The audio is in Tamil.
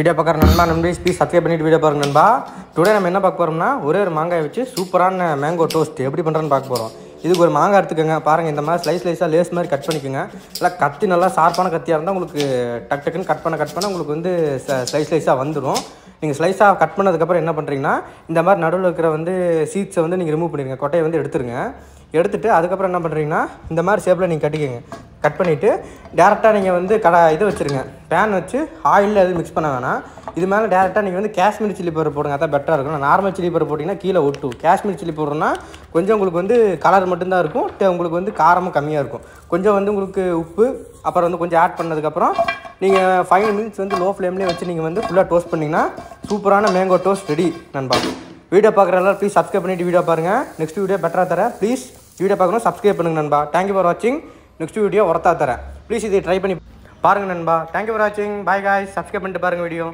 வீடியோ பார்க்குற நண்பா நம்பி ப்ளீஸ் சப்ஸ்கிரைப் பண்ணிட்டு வீடியோ பார்க்குற நண்பா டுடே நம்ம என்ன பார்க்க போகிறோம்னா ஒரே ஒரு மாங்காய் வச்சு சூப்பரான மேங்கோ டோஸ்ட் எப்படி பண்ணுறேன்னு பார்க்க போகிறோம் இதுக்கு ஒரு மாங்காய் எடுத்துக்கோங்க பாருங்கள் இந்த மாதிரி ஸ்லைஸ் ஸ்லைஸாக லேஸ் மாதிரி கட் பண்ணிக்கோங்க நல்லா கத்தி நல்லா ஷார்ப்பான கத்தியாக இருந்தால் உங்களுக்கு டக் டக்குன்னு கட் பண்ண கட் பண்ணால் உங்களுக்கு வந்து ஸ்லைஸ் ஸ்லைஸாக வந்துடும் நீங்கள் ஸ்லைஸாக கட் பண்ணதுக்கப்புறம் என்ன பண்ணுறீங்கன்னா இந்த மாதிரி நடுவில் இருக்கிற வந்து சீட்ஸை வந்து நீங்கள் ரிமூவ் பண்ணிடுங்க கொட்டையை வந்து எடுத்துருங்க எடுத்துகிட்டு அதுக்கப்புறம் என்ன பண்ணுறீங்கன்னா இந்த மாதிரி ஷேப்பில் நீங்கள் கட்டிக்கோங்க கட் பண்ணிவிட்டு டேரெக்டாக நீங்கள் வந்து கடை இது வச்சுருங்க பேன் வச்சு ஆயிலில் எதுவும் மிக்ஸ் பண்ண வேணாம் இது மேலே டேரெக்டாக நீங்கள் வந்து காஷ்மீர் சில்லி பவர் போடுங்க அதான் பெட்டராக இருக்கும் நார்மல் சில்லி பவர் போட்டிங்கன்னா கீழே ஒட்டும் காஷ்மீர் சில்லி பவுடர்னா கொஞ்சம் உங்களுக்கு வந்து கலர் மட்டும்தான் இருக்கும் உங்களுக்கு வந்து காரமும் கம்மியாக இருக்கும் கொஞ்சம் வந்து உங்களுக்கு உப்பு அப்புறம் வந்து கொஞ்சம் ஆட் பண்ணதுக்கப்புறம் நீங்கள் ஃபைவ் மினிட்ஸ் வந்து லோ ஃப்ளேம்லேயே வச்சு நீங்கள் வந்து ஃபுல்லாக டோஸ்ட் பண்ணிங்கன்னா சூப்பரான மேங்கோ டோஸ்ட் ரெடி நண்பா வீடியோ பார்க்குற எல்லாரும் ப்ளீஸ் சப்ஸ்கிரைப் பண்ணிவிட்டு வீடியோ பாருங்கள் நெக்ஸ்ட் வீடியோ பெட்டராக தரேன் ப்ளீஸ் வீடியோ பார்க்கணும் சப்ஸ்கிரைப் பண்ணுங்கள் நண்பா தேங்க்யூ ஃபார் வாட்சிங் நெக்ஸ்ட் வீடியோ உரத்தா தரேன் ப்ளீஸ் இதை ட்ரை பண்ணி பாருங்கள் நண்பா தேங்க்யூ ஃபார் வாட்சிங் பாய் காய் சப்ஸ்கிரைப் பண்ணிட்டு பாருங்கள் வீடியோ